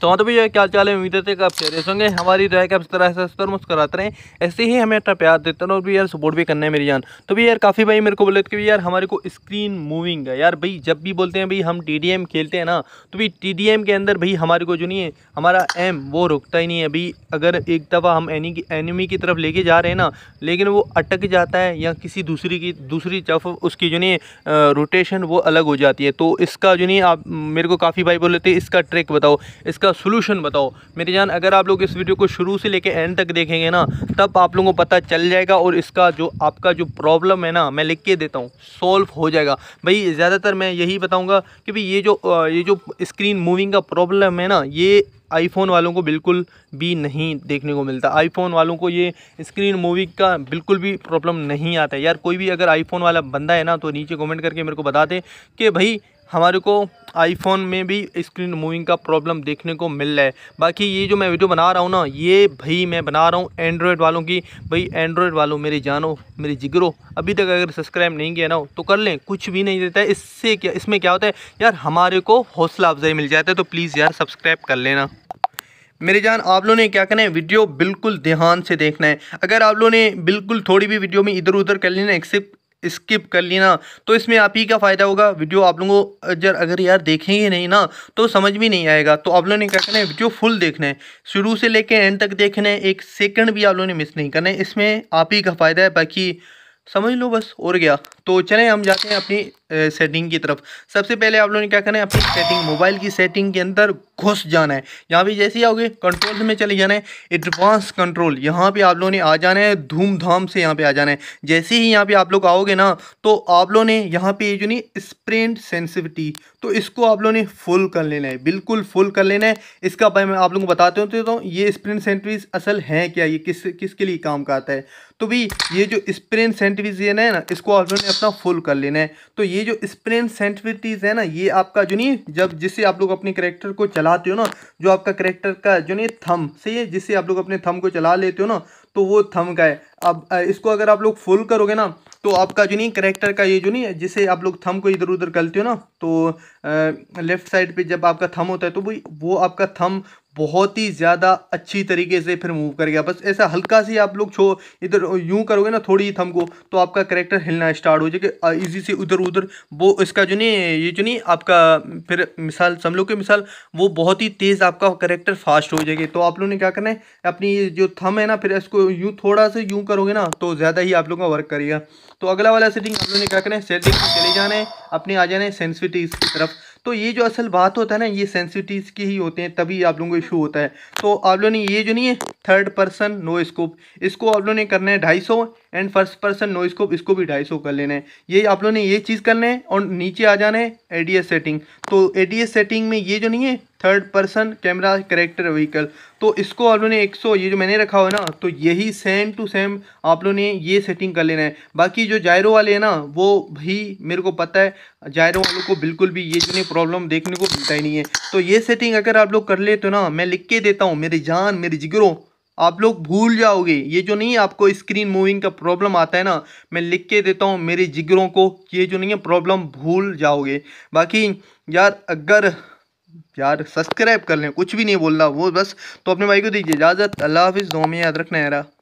तो हाँ, तो भैया क्या चाल है उम्मीद है कि आप चेहरे होंगे हमारी राय के आप इस तरह से अस्तर मुस्कराते रहें ऐसे ही हमें अपना प्यार देते रहो और भी यार सपोर्ट भी करना है मेरी जान तो भी यार काफ़ी भाई मेरे को बोले कि यार हमारे को स्क्रीन मूविंग है यार भाई जब भी बोलते हैं भाई हम टी खेलते हैं ना तो भाई टी के अंदर भाई हमारे को जो नहीं है हमारा एम वो रुकता ही नहीं है भाई अगर एक दफ़ा हम एनी की एनिमी की तरफ लेके जा रहे हैं ना लेकिन वो अटक जाता है या किसी दूसरी की दूसरी तरफ उसकी जो नहीं रोटेशन वो अलग हो जाती है तो इसका जो नहीं आप मेरे को काफ़ी भाई बोले थे इसका ट्रिक बताओ इसका इसका सोलूशन बताओ मेरी जान अगर आप लोग इस वीडियो को शुरू से लेकर एंड तक देखेंगे ना तब आप लोगों को पता चल जाएगा और इसका जो आपका जो प्रॉब्लम है ना मैं लिख के देता हूँ सॉल्व हो जाएगा भाई ज़्यादातर मैं यही बताऊँगा कि भाई ये जो ये जो स्क्रीन मूविंग का प्रॉब्लम है ना ये आईफोन वालों को बिल्कुल भी नहीं देखने को मिलता आईफोन वालों को ये स्क्रीन मूविंग का बिल्कुल भी प्रॉब्लम नहीं आता यार कोई भी अगर आईफोन वाला बंदा है ना तो नीचे कमेंट करके मेरे को बता दे कि भाई हमारे को आईफोन में भी स्क्रीन मूविंग का प्रॉब्लम देखने को मिल रहा है बाकी ये जो मैं वीडियो बना रहा हूँ ना ये भाई मैं बना रहा हूँ एंड्रॉयड वालों की भाई एंड्रॉयड वालों मेरे जानो मेरे जिगरो अभी तक अगर सब्सक्राइब नहीं किया ना तो कर लें कुछ भी नहीं देता है इससे क्या इसमें क्या होता है यार हमारे को हौसला अफजाई मिल जाता है तो प्लीज़ यार सब्सक्राइब कर लेना मेरे जान आप लोगों ने क्या करना है वीडियो बिल्कुल ध्यान से देखना है अगर आप लोगों ने बिल्कुल थोड़ी भी वीडियो में इधर उधर कर लेना एक्सेप्ट स्किप कर लेना तो इसमें आप ही का फ़ायदा होगा वीडियो आप लोगों को अगर यार देखेंगे नहीं ना तो समझ भी नहीं आएगा तो आप लोगों ने क्या करना है वीडियो फुल देखना है शुरू से लेके एंड तक देखना है एक सेकंड भी आप लोगों ने मिस नहीं करना है इसमें आप ही का फ़ायदा है बाकी समझ लो बस और गया तो चलें हम जाते हैं अपनी सेटिंग की तरफ सबसे पहले आप लोगों ने क्या करना है अपनी सेटिंग मोबाइल की सेटिंग के अंदर घुस जाना है यहाँ पे जैसे ही आओगे कंट्रोल में चले जाना है एडवांस कंट्रोल यहाँ पे आप लोगों ने आ जाना है धूमधाम से यहाँ पे आ जाना है जैसे ही यहाँ पे आप लोग आओगे ना तो आप लोगों ने यहाँ पे जो नहीं स्प्रिंट सेंसिविटी तो इसको आप लोगों ने फुल कर लेना है बिल्कुल फुल कर लेना है इसका मैं आप लोगों को बताते होते तो ये स्प्रिंट सेंसिविटी असल है क्या ये किस किसके लिए काम का आता है तो भी ये जो स्प्रेन सेंटिविजन है ना इसको ने अपना फुल कर लेना है तो ये जो स्प्रेन सेंटिविटीज़ है ना ये आपका जो नहीं जब जिससे आप लोग अपने करेक्टर को चलाते हो ना जो आपका करेक्टर का जो नहीं थम सही है जिससे आप लोग अपने थम को चला लेते हो ना तो वो थम का है अब इसको अगर आप लोग फुल करोगे ना तो आपका जो नहीं करेक्टर का ये जो नहीं है जिसे आप लोग थम को इधर उधर करते हो ना तो आ, लेफ्ट साइड पे जब आपका थम होता है तो भाई वो आपका थम बहुत ही ज़्यादा अच्छी तरीके से फिर मूव कर गया बस ऐसा हल्का सी आप लोग छो इधर यूं करोगे ना थोड़ी ही थम को तो आपका करेक्टर हिलना स्टार्ट हो जाएगा इजी से उधर उधर वो इसका जो नहीं ये जो नहीं आपका फिर मिसाल समझ के मिसाल वो बहुत ही तेज़ आपका करेक्टर फास्ट हो जाएगा तो आप लोग ने क्या करना है अपनी जो थम है ना फिर इसको यूँ थोड़ा सा यूँ करोगे ना तो ज़्यादा ही आप लोगों का वर्क करेगा तो अगला वाला सेटिंग आप लोगों ने क्या करना है सेटिंग चले जाना है अपने आ जाना है सेंसिटिविटीज़ की तरफ तो ये जो असल बात होता है ना ये सेंसिटिविटीज़ की ही होते हैं तभी आप लोगों को इशू होता है तो आप लोगों ने ये जो नहीं है थर्ड पर्सन नो स्कोप इसको आप लोगों ने करना है ढाई and first person no scope इसको भी ढाई सौ कर लेना है ये आप लोगों ने ये चीज़ करना है और नीचे आ जाना है एडीएस सेटिंग तो एडीएस सेटिंग में ये जो नहीं है third person camera character vehicle तो इसको आप लोगों ने 100 ये जो मैंने रखा हुआ है ना तो यही सेम टू सेम आप लोगों ने ये सेटिंग कर लेना है बाकी जो जायरो वाले हैं ना वो भी मेरे को पता है जायरो वालों को बिल्कुल भी ये जो नहीं प्रॉब्लम देखने को मिलता ही नहीं है तो ये सेटिंग अगर आप लोग कर ले तो ना मैं लिख के देता हूँ मेरी जान मेरी जिगरों आप लोग भूल जाओगे ये जो नहीं आपको स्क्रीन मूविंग का प्रॉब्लम आता है ना मैं लिख के देता हूँ मेरे जिगरों को ये जो नहीं है प्रॉब्लम भूल जाओगे बाकी यार अगर यार सब्सक्राइब कर लें कुछ भी नहीं बोलना वो बस तो अपने भाई को दीजिए इजाज़त अल्लाह हाफिज़ दो में याद रखना यार